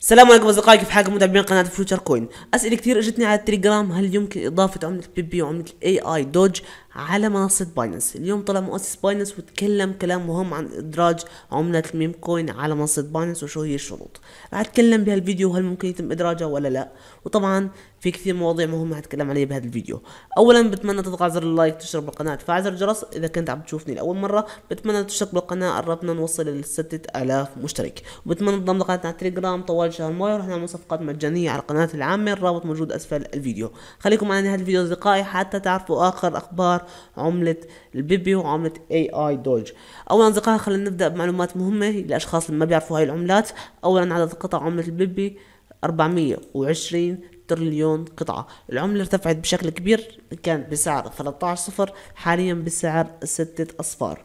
السلام عليكم اصدقائي كيف حالكم متابعين قناه فيوتشر كوين اسئله كثير اجتني على التليجرام هل يمكن اضافه عمله بيبي وعمله اي اي دوج على منصة بايننس اليوم طلع مؤسس بايننس وتكلم كلام مهم عن إدراج عملة الميم كوين على منصة بايننس وشو هي الشروط رح أتكلم بهالفيديو هل ممكن يتم إدراجها ولا لا وطبعا في كثير مواضيع مهمة هتكلم عليها بهذا الفيديو أولا بتمنى تضغط على زر اللايك تشترك بالقناة تفعل زر الجرس إذا كنت عم تشوفني لأول مرة بتمنى تشترك بالقناة قربنا نوصل للستة 6000 مشترك وبتمنى تنضم لقناتنا على التليجرام طوال شهر مايو رح نعمل صفقات مجانية على القناة العامة الرابط موجود أسفل الفيديو خليكم معنا نهاية الفيديو أصدقائي حتى تعرفوا آخر أخبار عملة البيبي وعملة اي اي دوج اولا اصدقائي خلينا نبدأ بمعلومات مهمة للاشخاص اللي ما بيعرفوا هاي العملات اولا عدد قطع عملة البيبي 420 تريليون قطعة العملة ارتفعت بشكل كبير كانت بسعر 13 صفر حاليا بسعر 6 أصفار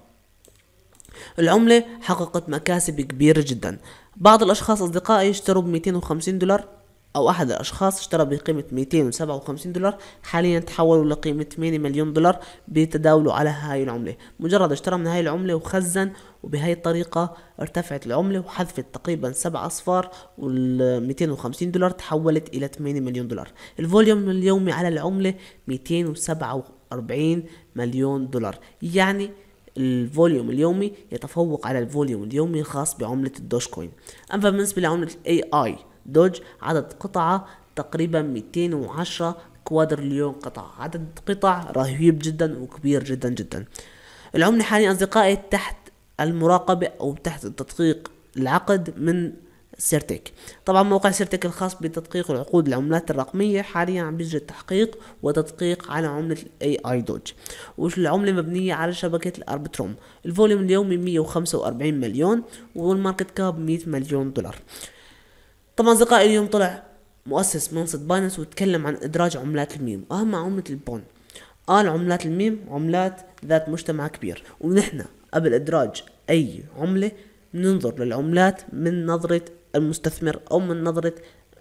العملة حققت مكاسب كبيرة جدا بعض الأشخاص أصدقائي اشتروا ب 250 دولار أو أحد الأشخاص اشترى بقيمة 257 دولار حاليا تحولوا لقيمة 8 مليون دولار بتداوله على هاي العملة مجرد اشترى من هاي العملة وخزن وبهاي الطريقة ارتفعت العملة وحذفت تقريبا سبع أصفار وال 250 دولار تحولت إلى 8 مليون دولار الفوليوم اليومي على العملة 247 مليون دولار يعني الفوليوم اليومي يتفوق على الفوليوم اليومي الخاص بعملة الدوش كوين أما بالنسبة لعملة الاي اي دوج عدد قطعة تقريبا 210 كوادرليون قطعة عدد قطع رهيب جدا وكبير جدا جدا العملة حاليا أصدقائي تحت المراقبة أو تحت تدقيق العقد من سيرتك طبعا موقع سيرتك الخاص بتدقيق العقود العملات الرقمية حاليا عم بيجري تحقيق وتدقيق على عملة الاي اي دوج وش العملة مبنية على شبكة الاربتروم الفوليوم اليومي 145 مليون والماركت كاب 100 مليون دولار طبعا اصدقائي اليوم طلع مؤسس منصة باينانس وتكلم عن ادراج عملات الميم واهم عملة البون قال عملات الميم عملات ذات مجتمع كبير ونحن قبل ادراج اي عملة بننظر للعملات من نظرة المستثمر او من نظرة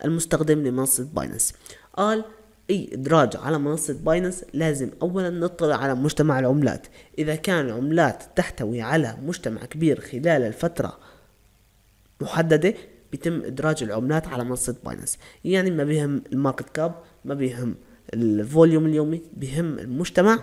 المستخدم لمنصة باينانس قال اي ادراج على منصة باينانس لازم اولا نطلع على مجتمع العملات اذا كان العملات تحتوي على مجتمع كبير خلال الفترة محددة بيتم ادراج العملات على منصه باينانس يعني ما بيهم الماركت كاب ما بيهم الفوليوم اليومي بيهم المجتمع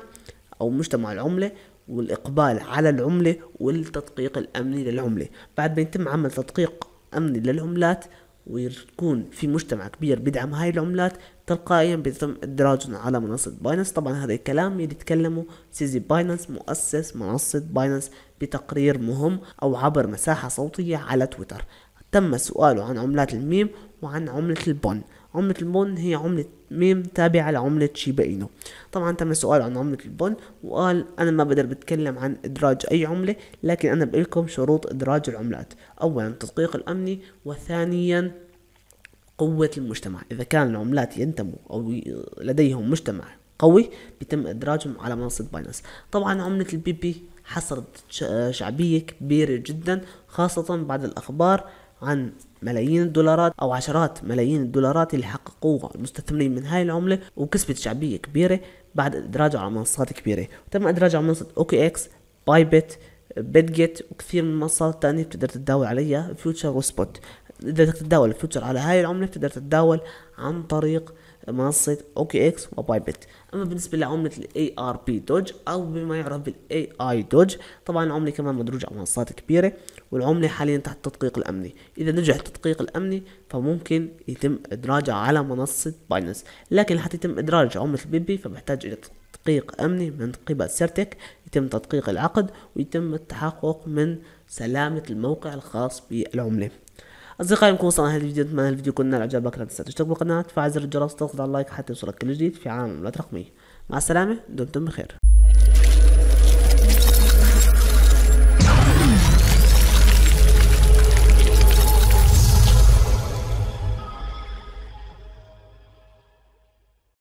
او مجتمع العمله والاقبال على العمله والتدقيق الامني للعمله بعد ما يتم عمل تدقيق امني للعملات ويكون في مجتمع كبير بيدعم هاي العملات تلقائيا بيتم ادراجهم على منصة باينانس طبعا هذا الكلام يلي تكلمه سيزي باينانس مؤسس منصة باينانس بتقرير مهم او عبر مساحة صوتية على تويتر تم سؤاله عن عملات الميم وعن عملة البون عملة البون هي عملة ميم تابعة لعملة شيبا إينو طبعا تم سؤاله عن عملة البون وقال أنا ما بقدر بتكلم عن إدراج أي عملة لكن أنا بقول لكم شروط إدراج العملات أولا التدقيق الأمني وثانيا قوة المجتمع إذا كان العملات ينتموا أو لديهم مجتمع قوي بيتم إدراجهم على منصة باينانس طبعا عملة البيبي حصلت شعبية كبيرة جدا خاصة بعد الأخبار عن ملايين الدولارات او عشرات ملايين الدولارات اللي حققوها المستثمرين من هاي العمله وكسبت شعبيه كبيره بعد ادراجها على منصات كبيره وتم ادراجها على منصه اوكي اكس بايبت جيت وكثير من المنصات الثانية بتقدر تداول عليها فيوتشر وسبوت اذا بدك تتداول الفيوتشر على هاي العمله بتقدر تتداول عن طريق منصه اوكي اكس وبايبت اما بالنسبه لعمله الاي ار بي دوج او بما يعرف بالاي اي دوج طبعا العمله كمان مدروجه على منصات كبيره والعمله حاليا تحت التدقيق الامني اذا نجح التدقيق الامني فممكن يتم ادراجها على منصه بايننس لكن حتى يتم ادراج عمله البيبي فبحتاج الى تدقيق امني من قبل سيرتك يتم تدقيق العقد ويتم التحقق من سلامه الموقع الخاص بالعمله اصدقائي نكون وصلنا هذا الفيديو اتمنى الفيديو يكون نال اعجابك لا تنسى تشترك بالقناه تفعل زر الجرس وتضغط على اللايك حتى يوصلك كل جديد في عالم العملات الرقميه مع السلامه دمتم بخير